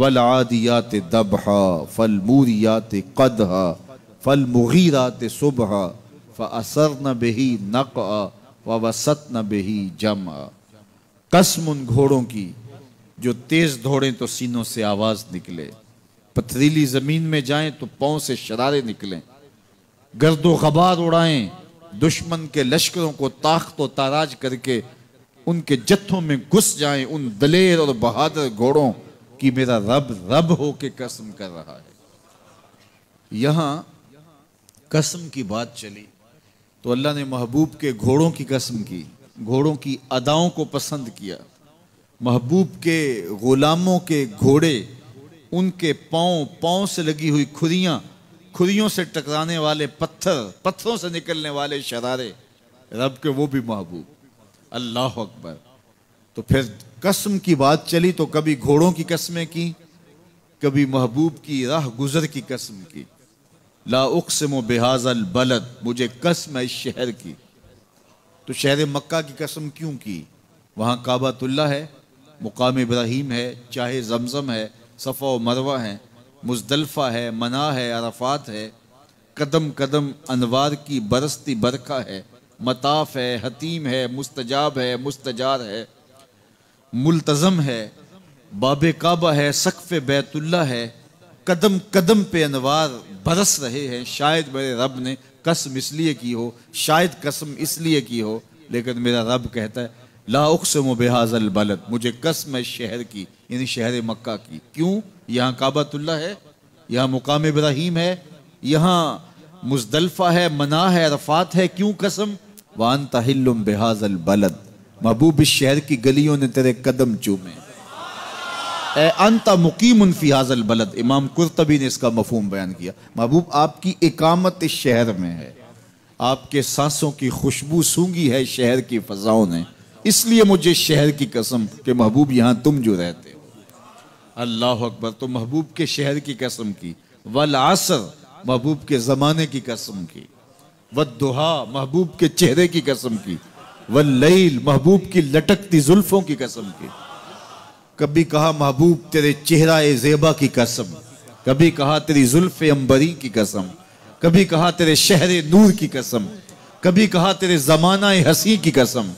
वलादियात दबहा मूरियाते कदहा मुगीराते सुबहा फ़सर न बेही नक व वसत न बेही जम कसम उन घोड़ों की जो तेज़ दौड़ें तो सीनों से आवाज़ निकले पथरीली ज़मीन में जाएं तो पाँव से शरारे निकलें गर्दो गबार उड़ाएं दुश्मन के लश्करों को ताकत व ताराज करके उनके जत्थों में घुस जाएं उन दलेर और बहादुर घोड़ों कि मेरा रब रब हो के कसम कर रहा है यहां कसम की बात चली तो अल्लाह ने महबूब के घोड़ों की कसम की घोड़ों की अदाओं को पसंद किया महबूब के गुलामों के घोड़े उनके पाओ पाओ से लगी हुई खुदियाँ खुदियों से टकराने वाले पत्थर पत्थरों से निकलने वाले शरारे रब के वो भी महबूब अल्लाह अकबर तो फिर कसम की बात चली तो कभी घोड़ों की कस्में की कभी महबूब की राह गुजर की कसम की लाउकसम बेहाजल बलद मुझे कसम है इस शहर की तो शहर मक्का की कसम क्यों की वहाँ काबातुल्ला है मुकाम इब्राहिम है चाहे जमज़म है सफ़ा व मरवा है मुजदलफ़ा है मना है अरफात है कदम कदम अनवार की बरसती बरखा है मताफ़ है हतीम है मुस्तजाब है मुस्तजार है मुलतज़म है बाब काबा है सकफ़ बैतुल्ला है कदम कदम पे अनवार बरस रहे हैं शायद मेरे रब ने कसम इसलिए की हो शायद कसम इसलिए की हो लेकिन मेरा रब कहता है लाउकसम मुबेहाजल बलत मुझे कसम है शहर की यानी शहर मक्का की क्यों यहाँ काबातुल्ला है यहाँ मुकाम इब्राहिम है यहाँ मुजदलफ़ा है मना है अरफात है क्यों कसम वान तहिल्लम बेहाजल बलद महबूब इस शहर की गलियों ने तेरे कदम चूमे अंता मुकीम फी हाजल बलद इमाम कुरतबी ने इसका मफहम बयान किया महबूब आपकी इकामत इस शहर में है आपके सांसों की खुशबू सूंगी है शहर की फ़जाओं ने इसलिए मुझे शहर की कसम के महबूब यहाँ तुम जो रहते हो अल्लाह अकबर तो महबूब के शहर की कसम की वल आसर महबूब के ज़माने की कसम की वद दुहा महबूब के चेहरे की कसम की वल्लैल महबूब की लटकती जुल्फों की कसम की कभी कहा महबूब तेरे चेहरा जेबा की कसम कभी कहा तेरी जुल्फ अंबरी की कसम कभी कहा तेरे शहर नूर की कसम कभी कहा तेरे जमाना हसी की कसम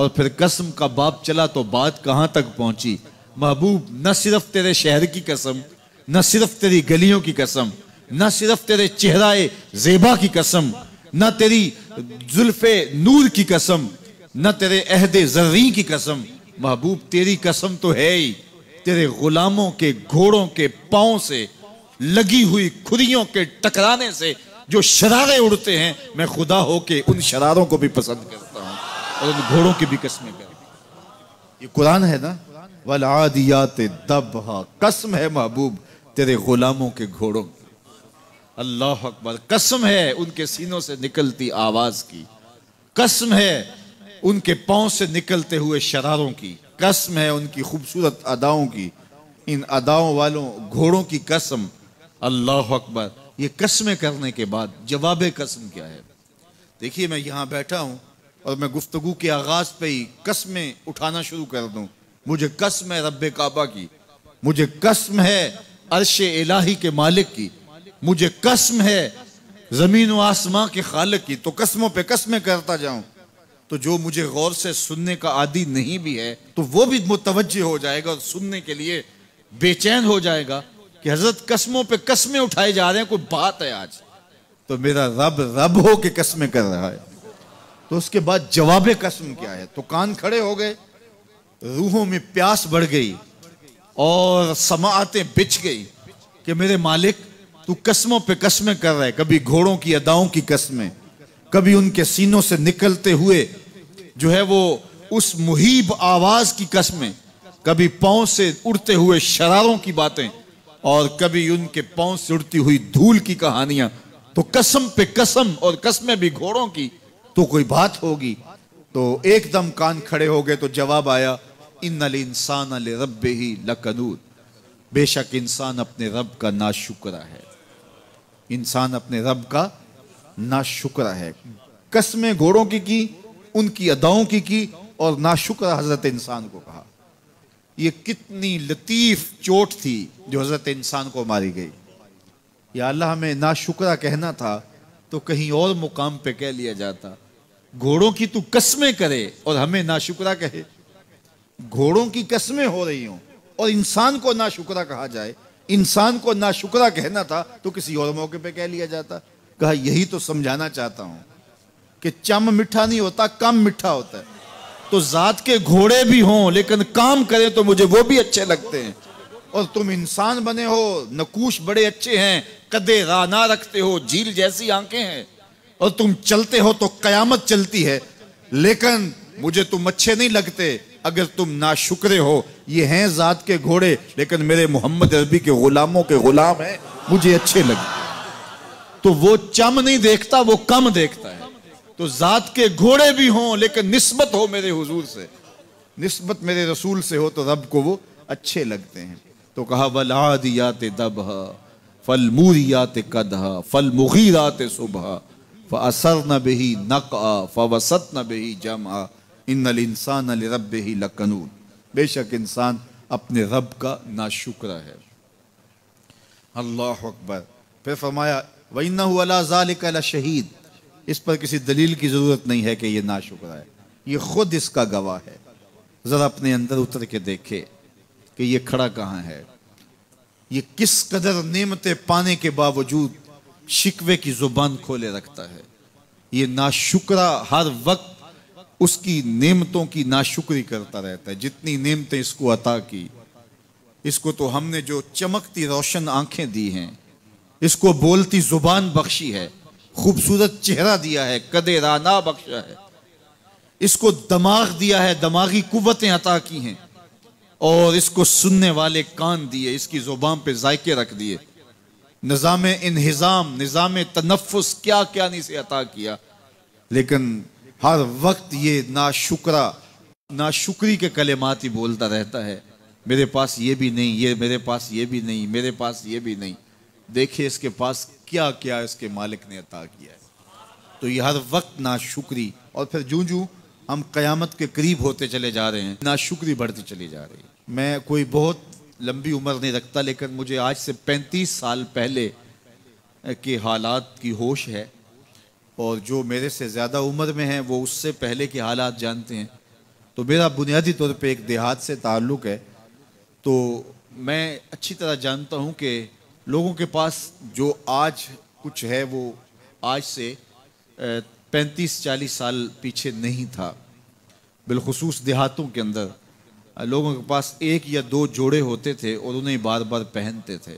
और फिर कसम का बाप चला तो बात कहाँ तक पहुंची महबूब न सिर्फ तेरे शहर की कसम न सिर्फ तेरी गलियों की कसम न सिर्फ तेरे चेहरा जेबा की कसम न तेरी जुल्फे नूर की कसम न तेरे अहद जर्री की कसम महबूब तेरी कसम तो है ही तेरे गुलामों के घोड़ों के पाओ से लगी हुई खुदियों के टकराने से जो शरारे उड़ते हैं मैं खुदा होके उन शरारों को भी पसंद करता हूँ और उन घोड़ों की भी कसमें करता ये कुरान है ना वाल आदियात दबहा कसम है महबूब तेरे गुलामों के घोड़ों की अल्लाह अकबर कसम है उनके सीनों से निकलती आवाज की कसम है उनके पाओ से निकलते हुए शरारों की कसम है उनकी खूबसूरत अदाओं की इन अदाओं वालों घोड़ों की कसम अल्लाह अकबर ये कसमें करने के बाद जवाब कसम क्या है देखिए मैं यहाँ बैठा हूँ और मैं गुफ्तु के आगाज़ पे ही कसमें उठाना शुरू कर दूँ मुझे कसम है रब काबा की मुझे कसम है अरश इलाही के मालिक की मुझे कसम है ज़मीन व आसमां के खाल की तो कस्मों पे कस्में करता जाऊं तो जो मुझे गौर से सुनने का आदि नहीं भी है तो वो भी मुतवजह हो जाएगा और सुनने के लिए बेचैन हो जाएगा कि हजरत कस्मों पे कस्में उठाए जा रहे हैं कोई बात है आज तो मेरा रब रब हो के कस्में कर रहा है तो उसके बाद जवाब कसम क्या है तो कान खड़े हो गए रूहों में प्यास बढ़ गई और समातें बिछ गई कि मेरे मालिक तू कस्मों पे कस्में कर रहा है कभी घोड़ों की अदाओं की कस्में कभी उनके सीनों से निकलते हुए जो है वो उस मुहिब आवाज की कस्में कभी पाओ से उड़ते हुए शरारों की बातें और कभी उनके पाँव से उड़ती हुई धूल की कहानियां तो कसम पे कसम और कस्में भी घोड़ों की तो कोई बात होगी तो एकदम कान खड़े हो गए तो जवाब आया इन अल इंसान अल रब ही लकनूर बेशक इंसान अपने रब का नाशुक्रा है इंसान अपने रब का ना शुक्र है कस्में घोड़ों की की उनकी अदाओं की की और ना शुक्र हजरत इंसान को कहा ये कितनी लतीफ़ चोट थी जो हजरत इंसान को मारी गई या अल्लाह हमें ना शुक्रा कहना था तो कहीं और मुकाम पे कह लिया जाता घोड़ों की तू कस्में करे और हमें ना शुक्रा कहे घोड़ों की कस्में हो रही हों और इंसान को ना शुक्रा कहा जाए इंसान को ना शुक्रा कहना था तो किसी और मौके पे कह लिया जाता कहा यही तो समझाना चाहता हूं कि चम मीठा नहीं होता कम मीठा होता है तो जात के घोड़े भी हों लेकिन काम करें तो मुझे वो भी अच्छे लगते हैं और तुम इंसान बने हो नकूश बड़े अच्छे हैं कदे राना रखते हो झील जैसी आंखें हैं और तुम चलते हो तो कयामत चलती है लेकिन मुझे तुम अच्छे नहीं लगते अगर तुम नाशुक्रे हो ये हैं जात के घोड़े लेकिन मेरे मोहम्मद अरबी के गुलामों के गुलाम हैं मुझे अच्छे लगे तो वो चम नहीं देखता वो कम देखता है तो जात के घोड़े भी हों लेकिन नस्बत हो मेरे हजूर से नस्बत मेरे रसूल से हो तो रब को वो अच्छे लगते हैं तो कहा वलादियात दब फल मूरियात कद फल मुगीरात सुबह असर न बही फ वसत न बही आ इन्नल इंसान अल रब ही लकनून बेशक इंसान अपने रब का नाशुक्र है अल्लाह अकबर फिर फरमाया वही नला शहीद इस पर किसी दलील की ज़रूरत नहीं है कि यह नाशुक्र है ये खुद इसका गवाह है ज़रा अपने अंदर उतर के देखे कि यह खड़ा कहाँ है ये किस कदर नेमतें पाने के बावजूद शिकवे की ज़ुबान खोले रखता है ये नाशुक्रा हर वक्त उसकी नेमतों की नाशुक्री करता रहता है जितनी नेमतें इसको अता की इसको तो हमने जो चमकती रोशन आंखें दी हैं इसको बोलती जुबान बख्शी है खूबसूरत चेहरा दिया है कदे राना बख्शा है इसको दमाग दिया है दमागी कुतें अता की हैं और इसको सुनने वाले कान दिए इसकी जुबान पे जायके रख दिए निज़ाम इन्हज़ाम निज़ाम तनफ़ क्या क्या नहीं से अता किया लेकिन हर वक्त ये नाशुकरा शुक्री के कलेमात ही बोलता रहता है मेरे पास ये भी नहीं ये मेरे पास ये भी नहीं मेरे पास ये भी नहीं देखिए इसके पास क्या क्या इसके मालिक ने अता किया है तो ये हर वक्त शुक्री और फिर जूँ जूँ हम क़यामत के करीब होते चले जा रहे हैं शुक्री बढ़ती चली जा रही है मैं कोई बहुत लंबी उम्र नहीं रखता लेकिन मुझे आज से पैंतीस साल पहले के हालात की होश है और जो मेरे से ज़्यादा उम्र में हैं वो उससे पहले के हालात जानते हैं तो मेरा बुनियादी तौर पे एक देहात से ताल्लुक़ है तो मैं अच्छी तरह जानता हूँ कि लोगों के पास जो आज कुछ है वो आज से पैंतीस चालीस साल पीछे नहीं था बिलखसूस देहातों के अंदर लोगों के पास एक या दो जोड़े होते थे और उन्हें बार बार पहनते थे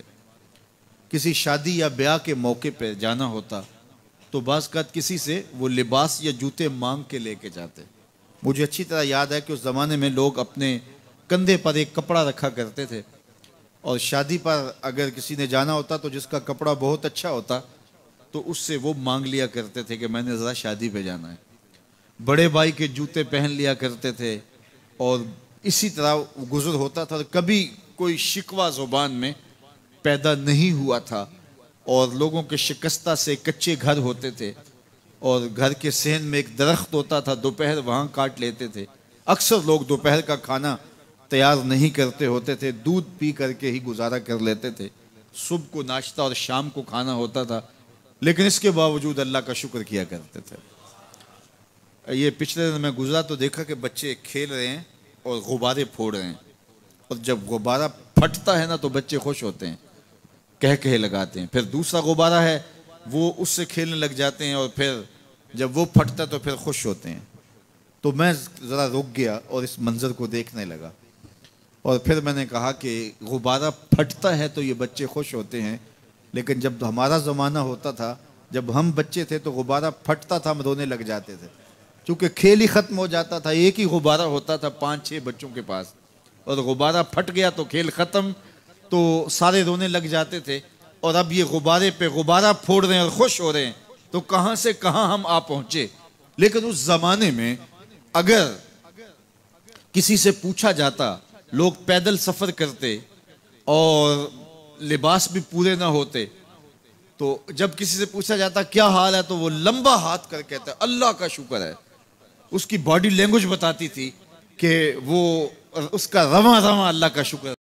किसी शादी या ब्याह के मौके पर जाना होता तो बात किसी से वो लिबास या जूते मांग के लेके जाते मुझे अच्छी तरह याद है कि उस ज़माने में लोग अपने कंधे पर एक कपड़ा रखा करते थे और शादी पर अगर किसी ने जाना होता तो जिसका कपड़ा बहुत अच्छा होता तो उससे वो मांग लिया करते थे कि मैंने ज़रा शादी पे जाना है बड़े भाई के जूते पहन लिया करते थे और इसी तरह गुजर होता था और कभी कोई शिकवा ज़ुबान में पैदा नहीं हुआ था और लोगों के शिकस्ता से कच्चे घर होते थे और घर के सहन में एक दरख्त होता था दोपहर वहाँ काट लेते थे अक्सर लोग दोपहर का खाना तैयार नहीं करते होते थे दूध पी करके ही गुजारा कर लेते थे सुबह को नाश्ता और शाम को खाना होता था लेकिन इसके बावजूद अल्लाह का शुक्र किया करते थे ये पिछले दिन मैं गुजरा तो देखा कि बच्चे खेल रहे हैं और गुब्बारे फोड़ रहे हैं और जब गुब्बारा फटता है ना तो बच्चे खुश होते हैं कह कहे लगाते हैं फिर दूसरा गुब्बारा है वो उससे खेलने लग जाते हैं और फिर जब वो फटता तो फिर खुश होते हैं तो मैं ज़रा रुक गया और इस मंज़र को देखने लगा और फिर मैंने कहा कि गुब्बारा फटता है तो ये बच्चे खुश होते हैं लेकिन जब हमारा ज़माना होता था जब हम बच्चे थे तो गुब्बारा फटता था हम रोने लग जाते थे क्योंकि खेल ही ख़त्म हो जाता था एक ही गुब्बारा होता था पाँच छः बच्चों के पास और गुब्बारा फट गया तो खेल ख़त्म तो सारे रोने लग जाते थे और अब ये गुब्बारे पे गुब्बारा फोड़ रहे हैं और खुश हो रहे हैं तो कहां से कहां हम आ पहुंचे लेकिन उस जमाने में अगर किसी से पूछा जाता लोग पैदल सफर करते और लिबास भी पूरे ना होते तो जब किसी से पूछा जाता क्या हाल है तो वो लंबा हाथ कर कहते अल्लाह का शुक्र है उसकी बॉडी लैंग्वेज बताती थी कि वो उसका रवा रवा अल्लाह का शुक्र